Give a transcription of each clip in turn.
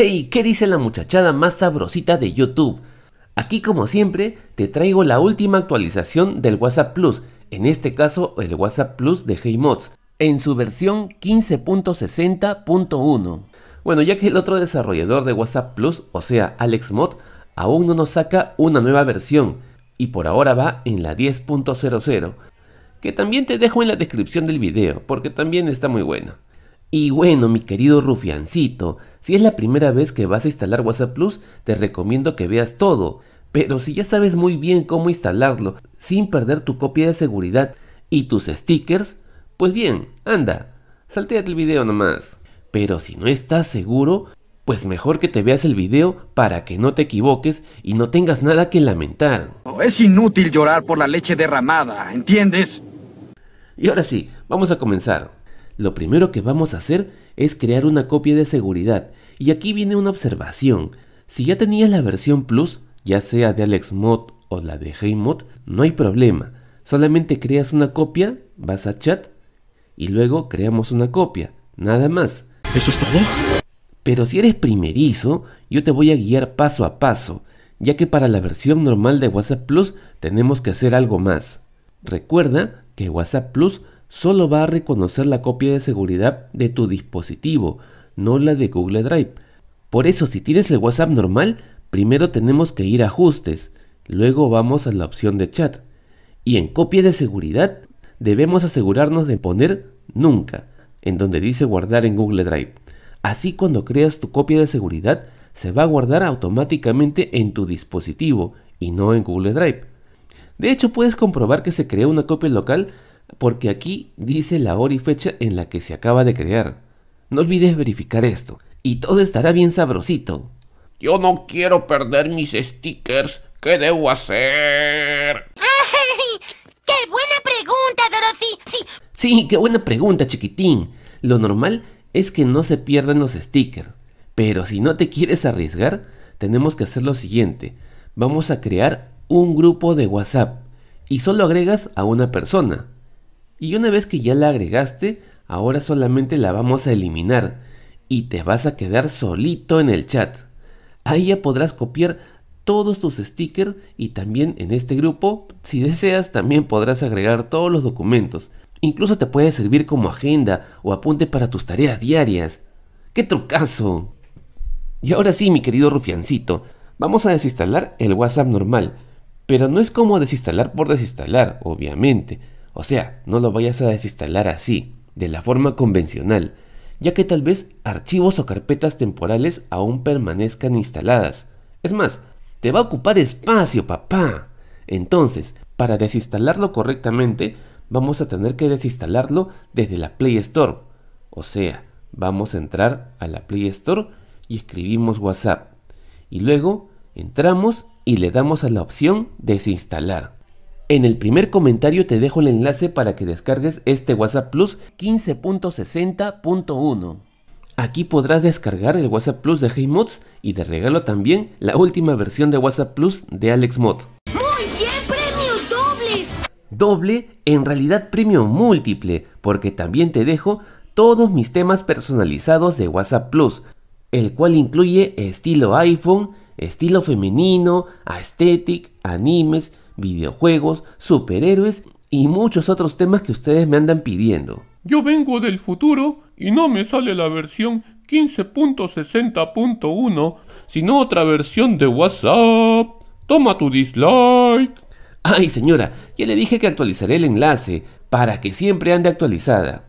Hey, ¿qué dice la muchachada más sabrosita de YouTube? Aquí como siempre te traigo la última actualización del WhatsApp Plus, en este caso el WhatsApp Plus de Heymods, en su versión 15.60.1. Bueno, ya que el otro desarrollador de WhatsApp Plus, o sea AlexMod, aún no nos saca una nueva versión, y por ahora va en la 10.00, que también te dejo en la descripción del video, porque también está muy buena. Y bueno, mi querido rufiancito, si es la primera vez que vas a instalar WhatsApp Plus, te recomiendo que veas todo. Pero si ya sabes muy bien cómo instalarlo sin perder tu copia de seguridad y tus stickers, pues bien, anda, salteate el video nomás. Pero si no estás seguro, pues mejor que te veas el video para que no te equivoques y no tengas nada que lamentar. Es inútil llorar por la leche derramada, ¿entiendes? Y ahora sí, vamos a comenzar. Lo primero que vamos a hacer es crear una copia de seguridad. Y aquí viene una observación. Si ya tenías la versión Plus, ya sea de AlexMod o la de HeyMod, no hay problema. Solamente creas una copia, vas a chat y luego creamos una copia. Nada más. ¿Eso es todo? Pero si eres primerizo, yo te voy a guiar paso a paso, ya que para la versión normal de WhatsApp Plus tenemos que hacer algo más. Recuerda que WhatsApp Plus solo va a reconocer la copia de seguridad de tu dispositivo, no la de Google Drive. Por eso si tienes el WhatsApp normal, primero tenemos que ir a ajustes, luego vamos a la opción de chat. Y en copia de seguridad debemos asegurarnos de poner nunca, en donde dice guardar en Google Drive. Así cuando creas tu copia de seguridad, se va a guardar automáticamente en tu dispositivo y no en Google Drive. De hecho, puedes comprobar que se crea una copia local porque aquí dice la hora y fecha en la que se acaba de crear. No olvides verificar esto, y todo estará bien sabrosito. Yo no quiero perder mis stickers, ¿qué debo hacer? ¡Ay! ¡Qué buena pregunta, Dorothy! Sí. sí, qué buena pregunta, chiquitín. Lo normal es que no se pierdan los stickers, pero si no te quieres arriesgar, tenemos que hacer lo siguiente. Vamos a crear un grupo de WhatsApp y solo agregas a una persona. Y una vez que ya la agregaste, ahora solamente la vamos a eliminar y te vas a quedar solito en el chat. Ahí ya podrás copiar todos tus stickers y también en este grupo, si deseas, también podrás agregar todos los documentos. Incluso te puede servir como agenda o apunte para tus tareas diarias. ¡Qué trucazo! Y ahora sí, mi querido rufiancito, vamos a desinstalar el WhatsApp normal. Pero no es como desinstalar por desinstalar, obviamente o sea, no lo vayas a desinstalar así, de la forma convencional, ya que tal vez archivos o carpetas temporales aún permanezcan instaladas. Es más, te va a ocupar espacio, papá. Entonces, para desinstalarlo correctamente, vamos a tener que desinstalarlo desde la Play Store. O sea, vamos a entrar a la Play Store y escribimos WhatsApp. Y luego entramos y le damos a la opción desinstalar. En el primer comentario te dejo el enlace para que descargues este WhatsApp Plus 15.60.1. Aquí podrás descargar el WhatsApp Plus de HeyMods y de regalo también la última versión de WhatsApp Plus de AlexMod. ¡Muy bien! ¡Premios dobles! Doble, en realidad premio múltiple, porque también te dejo todos mis temas personalizados de WhatsApp Plus, el cual incluye estilo iPhone, estilo femenino, aesthetic, animes, videojuegos, superhéroes y muchos otros temas que ustedes me andan pidiendo. Yo vengo del futuro y no me sale la versión 15.60.1, sino otra versión de WhatsApp. Toma tu dislike. Ay señora, ya le dije que actualizaré el enlace para que siempre ande actualizada.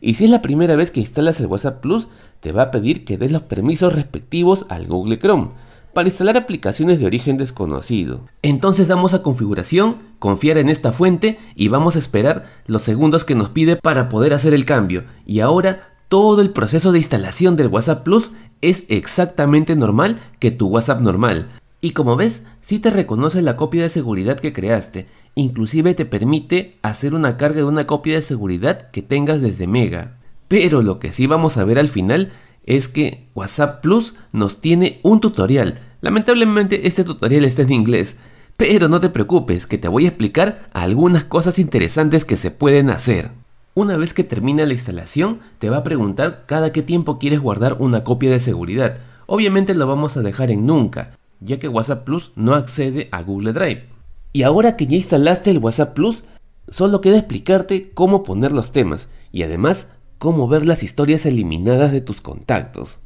Y si es la primera vez que instalas el WhatsApp Plus, te va a pedir que des los permisos respectivos al Google Chrome para instalar aplicaciones de origen desconocido. Entonces damos a configuración, confiar en esta fuente y vamos a esperar los segundos que nos pide para poder hacer el cambio. Y ahora todo el proceso de instalación del WhatsApp Plus es exactamente normal que tu WhatsApp normal. Y como ves, si te reconoce la copia de seguridad que creaste. Inclusive te permite hacer una carga de una copia de seguridad que tengas desde Mega. Pero lo que sí vamos a ver al final es que WhatsApp Plus nos tiene un tutorial. Lamentablemente este tutorial está en inglés, pero no te preocupes que te voy a explicar algunas cosas interesantes que se pueden hacer. Una vez que termina la instalación, te va a preguntar cada qué tiempo quieres guardar una copia de seguridad. Obviamente lo vamos a dejar en nunca, ya que WhatsApp Plus no accede a Google Drive. Y ahora que ya instalaste el WhatsApp Plus, solo queda explicarte cómo poner los temas y además cómo ver las historias eliminadas de tus contactos.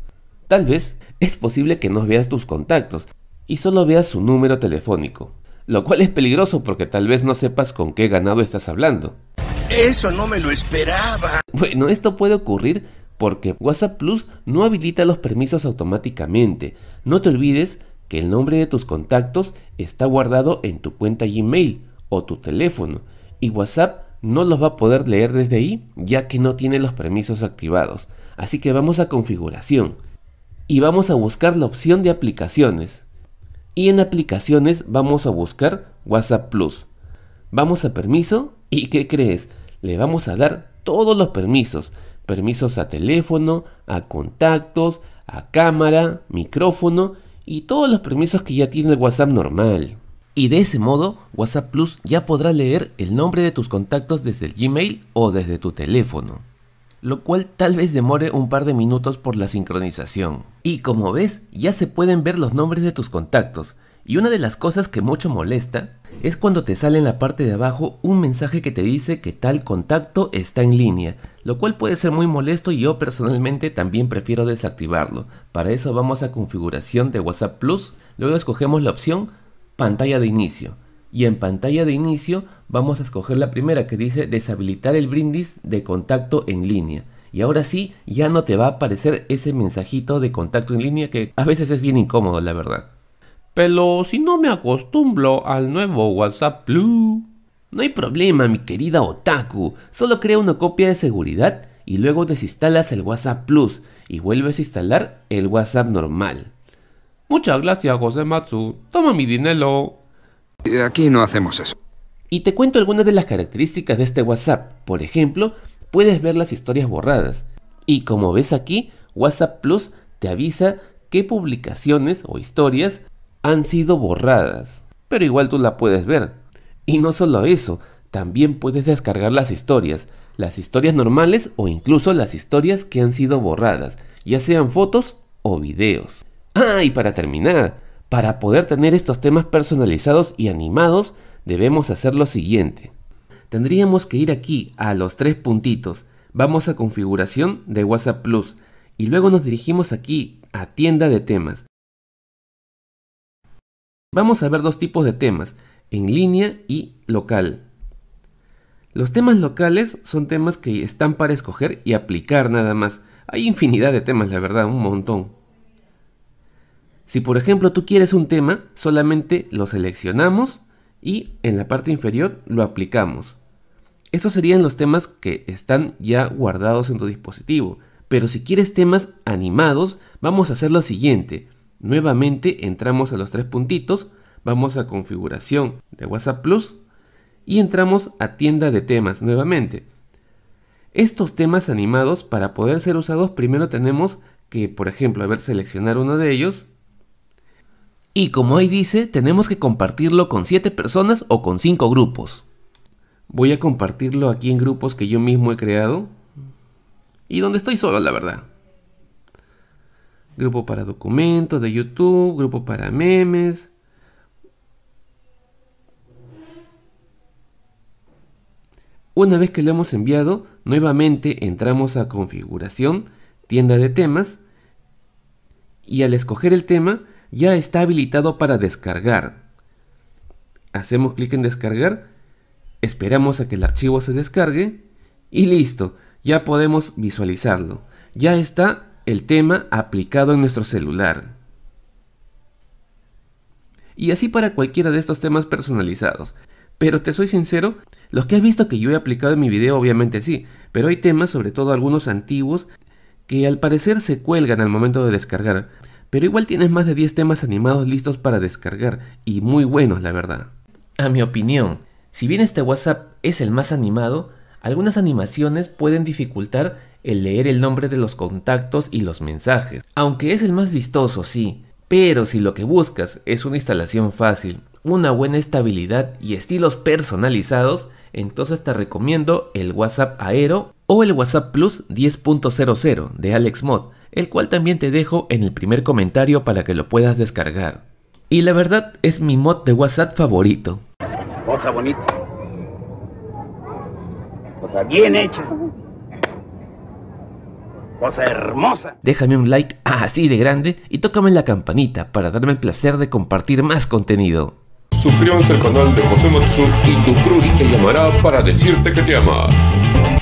Tal vez es posible que no veas tus contactos y solo veas su número telefónico, lo cual es peligroso porque tal vez no sepas con qué ganado estás hablando. Eso no me lo esperaba. Bueno, esto puede ocurrir porque WhatsApp Plus no habilita los permisos automáticamente. No te olvides que el nombre de tus contactos está guardado en tu cuenta Gmail o tu teléfono y WhatsApp no los va a poder leer desde ahí ya que no tiene los permisos activados. Así que vamos a configuración y vamos a buscar la opción de aplicaciones. Y en aplicaciones vamos a buscar WhatsApp Plus. Vamos a permiso y ¿qué crees? Le vamos a dar todos los permisos. Permisos a teléfono, a contactos, a cámara, micrófono y todos los permisos que ya tiene el WhatsApp normal y de ese modo WhatsApp Plus ya podrá leer el nombre de tus contactos desde el Gmail o desde tu teléfono, lo cual tal vez demore un par de minutos por la sincronización. Y como ves, ya se pueden ver los nombres de tus contactos, y una de las cosas que mucho molesta es cuando te sale en la parte de abajo un mensaje que te dice que tal contacto está en línea, lo cual puede ser muy molesto y yo personalmente también prefiero desactivarlo. Para eso vamos a configuración de WhatsApp Plus, luego escogemos la opción pantalla de inicio. Y en pantalla de inicio vamos a escoger la primera que dice deshabilitar el brindis de contacto en línea. Y ahora sí, ya no te va a aparecer ese mensajito de contacto en línea que a veces es bien incómodo, la verdad. Pero si no me acostumbro al nuevo WhatsApp Plus No hay problema, mi querida Otaku. Solo crea una copia de seguridad y luego desinstalas el WhatsApp Plus y vuelves a instalar el WhatsApp normal. Muchas gracias, José Matsu. Toma mi dinero. Aquí no hacemos eso. Y te cuento algunas de las características de este WhatsApp. Por ejemplo, puedes ver las historias borradas. Y como ves aquí, WhatsApp Plus te avisa qué publicaciones o historias han sido borradas. Pero igual tú la puedes ver. Y no solo eso, también puedes descargar las historias, las historias normales o incluso las historias que han sido borradas, ya sean fotos o videos. Ah, y para terminar, para poder tener estos temas personalizados y animados, debemos hacer lo siguiente. Tendríamos que ir aquí a los tres puntitos, vamos a configuración de WhatsApp Plus y luego nos dirigimos aquí a tienda de temas. Vamos a ver dos tipos de temas, en línea y local. Los temas locales son temas que están para escoger y aplicar nada más. Hay infinidad de temas, la verdad, un montón. Si por ejemplo tú quieres un tema, solamente lo seleccionamos y en la parte inferior lo aplicamos. Estos serían los temas que están ya guardados en tu dispositivo. Pero si quieres temas animados, vamos a hacer lo siguiente. Nuevamente entramos a los tres puntitos, vamos a configuración de WhatsApp Plus y entramos a tienda de temas nuevamente. Estos temas animados para poder ser usados primero tenemos que, por ejemplo, ver, seleccionar uno de ellos y como ahí dice, tenemos que compartirlo con 7 personas o con 5 grupos. Voy a compartirlo aquí en grupos que yo mismo he creado. Y donde estoy solo, la verdad. Grupo para documentos de YouTube, grupo para memes. Una vez que lo hemos enviado, nuevamente entramos a configuración, tienda de temas, y al escoger el tema, ya está habilitado para descargar. Hacemos clic en descargar, esperamos a que el archivo se descargue y listo, ya podemos visualizarlo. Ya está el tema aplicado en nuestro celular. Y así para cualquiera de estos temas personalizados. Pero te soy sincero, los que has visto que yo he aplicado en mi video obviamente sí, pero hay temas, sobre todo algunos antiguos, que al parecer se cuelgan al momento de descargar pero igual tienes más de 10 temas animados listos para descargar, y muy buenos la verdad. A mi opinión, si bien este WhatsApp es el más animado, algunas animaciones pueden dificultar el leer el nombre de los contactos y los mensajes, aunque es el más vistoso, sí, pero si lo que buscas es una instalación fácil, una buena estabilidad y estilos personalizados, entonces te recomiendo el WhatsApp Aero o el WhatsApp Plus 10.00 de Alex el cual también te dejo en el primer comentario para que lo puedas descargar. Y la verdad es mi mod de WhatsApp favorito. Cosa bonita. Cosa bien hecha. Cosa hermosa. Déjame un like así de grande y tócame la campanita para darme el placer de compartir más contenido. Suscríbanse al canal de José Matsu y tu crush te llamará para decirte que te ama.